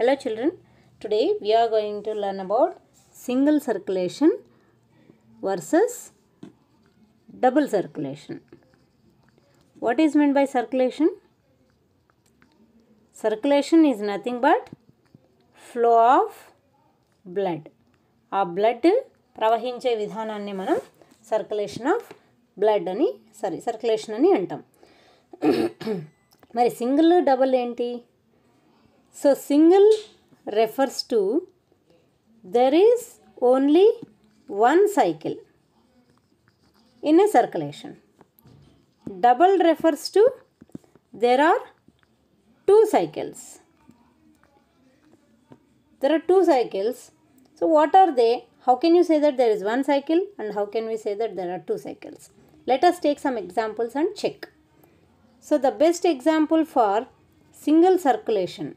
Hello children, today we are going to learn about single circulation versus double circulation. What is meant by circulation? Circulation is nothing but flow of blood. ఆ blood ప్రవహించే విధానాన్ని మనం circulation of blood అని sorry circulation అని అంటాం మరి single double ఏంటి So single refers to there is only one cycle in a circulation. Double refers to there are two cycles. There are two cycles. So what are they? How can you say that there is one cycle and how can we say that there are two cycles? Let us take some examples and check. So the best example for single circulation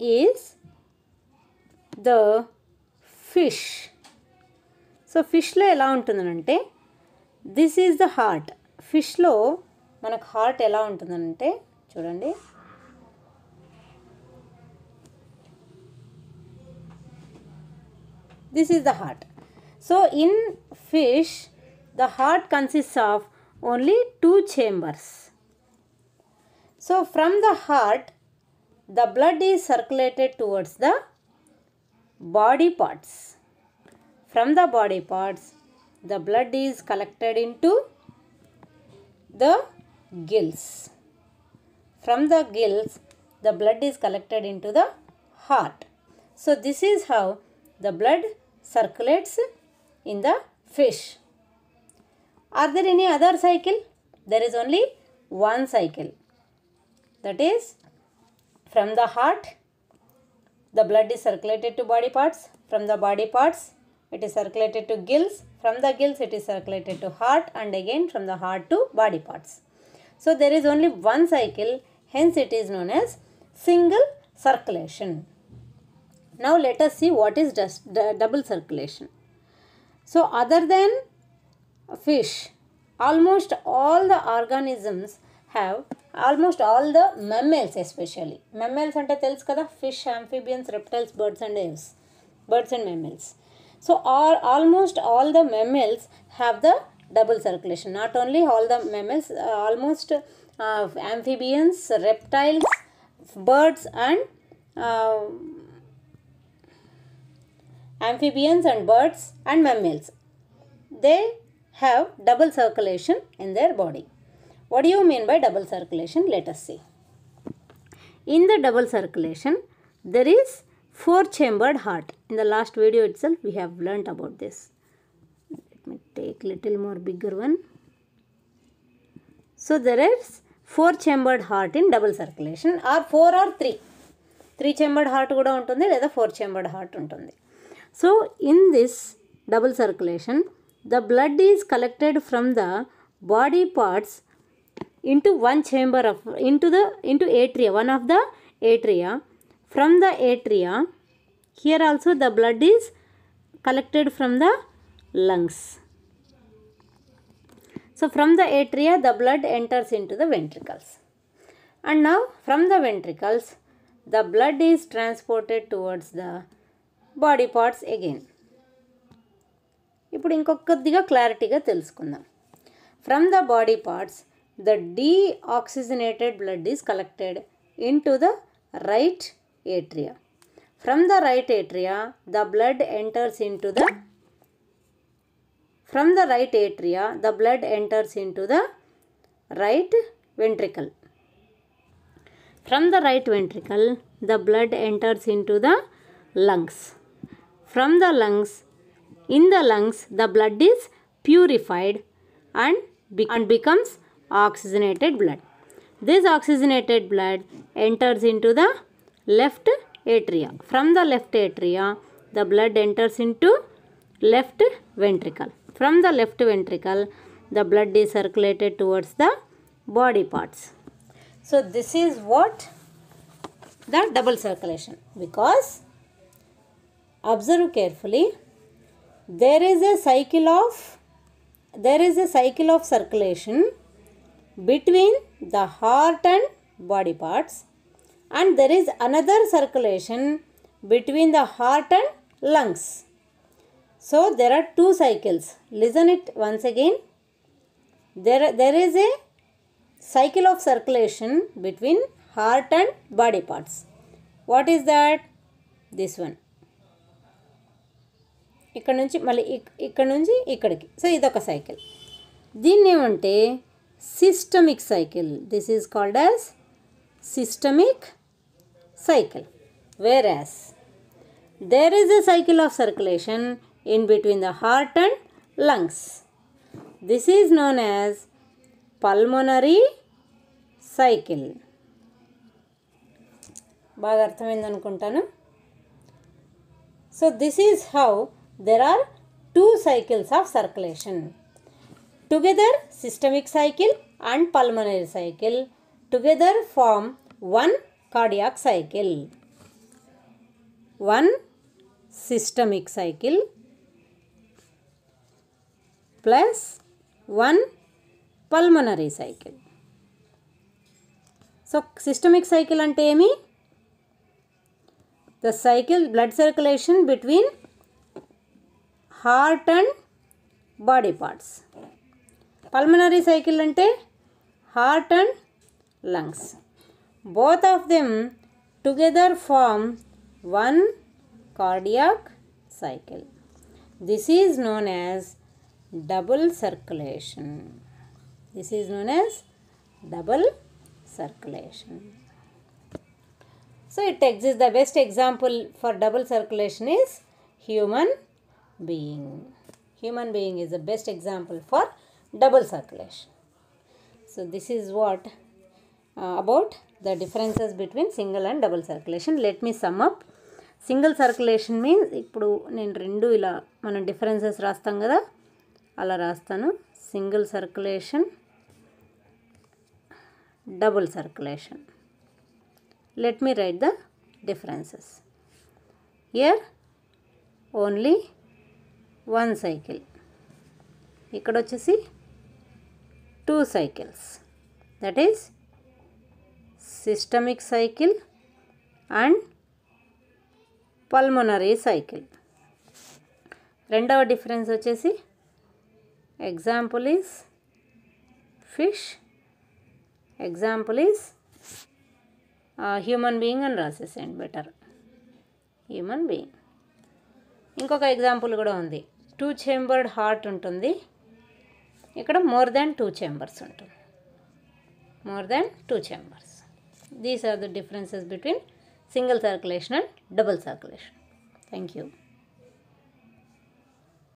is the fish. So, fish lo ela untundante this is the heart. Fish lo manaku heart ela untundante chudandi. This is the heart. So, in fish, the heart consists of only two chambers. So, from the heart, the blood is circulated towards the body parts. From the body parts, the blood is collected into the gills. From the gills, the blood is collected into the heart. So, this is how the blood circulates in the fish. Are there any other cycle? There is only one cycle. That is from the heart the blood is circulated to body parts from the body parts it is circulated to gills from the gills it is circulated to heart and again from the heart to body parts so there is only one cycle hence it is known as single circulation now let us see what is just double circulation so other than fish almost all the organisms have almost all the mammals especially. Mammals and tells kada fish, amphibians, reptiles, birds and eels. Birds and mammals. So all, almost all the mammals have the double circulation. Not only all the mammals, uh, almost uh, amphibians, reptiles, birds and uh, amphibians and birds and mammals. They have double circulation in their body. What do you mean by double circulation? Let us see. In the double circulation, there is four-chambered heart. In the last video itself, we have learnt about this. Let me take little more bigger one. So, there is four-chambered heart in double circulation or four or 3 3 three chambered heart down ఉంటుంద ఉంటుంది లేదా four-chambered heart So, in this double circulation, the blood is collected from the body parts into one chamber of into the into atria one of the atria from the atria here also the blood is collected from the lungs so from the atria the blood enters into the ventricles and now from the ventricles the blood is transported towards the body parts again ఇప్పుడు ఇంకొద్దిగా క్లారిటీగా తెలుసుకుందాం from the body parts the deoxygenated blood is collected into the right atria. From the right atria, the blood enters into the from the right atria, the blood enters into the right ventricle. From the right ventricle, the blood enters into the lungs. From the lungs, in the lungs, the blood is purified and, be and becomes oxygenated blood. This oxygenated blood enters into the left atria. From the left atria, the blood enters into left ventricle. From the left ventricle, the blood is circulated towards the body parts. So this is what the double circulation because observe carefully there is a cycle of there is a cycle of circulation between the heart and body parts and there is another circulation between the heart and lungs. So there are two cycles. Listen it once again. There, there is a cycle of circulation between heart and body parts. What is that? This one. ఇక్కడ నుంచి మళ్ళీ ఇక్కడ నుంచి ఇక్కడికి so ఇదొక cycle దీన్ని ఏమంటే systemic cycle. This is called as systemic cycle. Whereas, there is a cycle of circulation in between the heart and lungs. This is known as pulmonary cycle. బాగా అర్థమైంది అనుకుంటాను So this is how there are two cycles of circulation. Together, systemic cycle and pulmonary cycle together form one cardiac cycle. One systemic cycle plus one pulmonary cycle. So, systemic cycle and ఏమి the cycle blood circulation between heart and body parts pulmonary cycle ante heart and lungs both of them together form one cardiac cycle this is known as double circulation this is known as double circulation so it exists the best example for double circulation is human being human being is the best example for double circulation. So this is what uh, about the differences between single and double circulation. Let me sum up. Single circulation means ఇప్పుడు నేను రెండు ఇలా మనం differences రాస్తాం కదా అలా రాస్తాను single circulation double circulation let me write the differences here only one cycle ఇక్కడ వచ్చేసి two cycles that is systemic cycle and pulmonary cycle రెండవ డిఫరెన్స్ వచ్చేసి example is fish example is human being అని రాసేసేయండి బెటర్ హ్యూమన్ బీయింగ్ ఇంకొక example కూడా ఉంది two chambered heart ఉంటుంది ఇక్కడ మోర్ దాన్ టూ చాంబర్స్ ఉంటుంది more than two chambers these are the differences between single circulation and double circulation thank you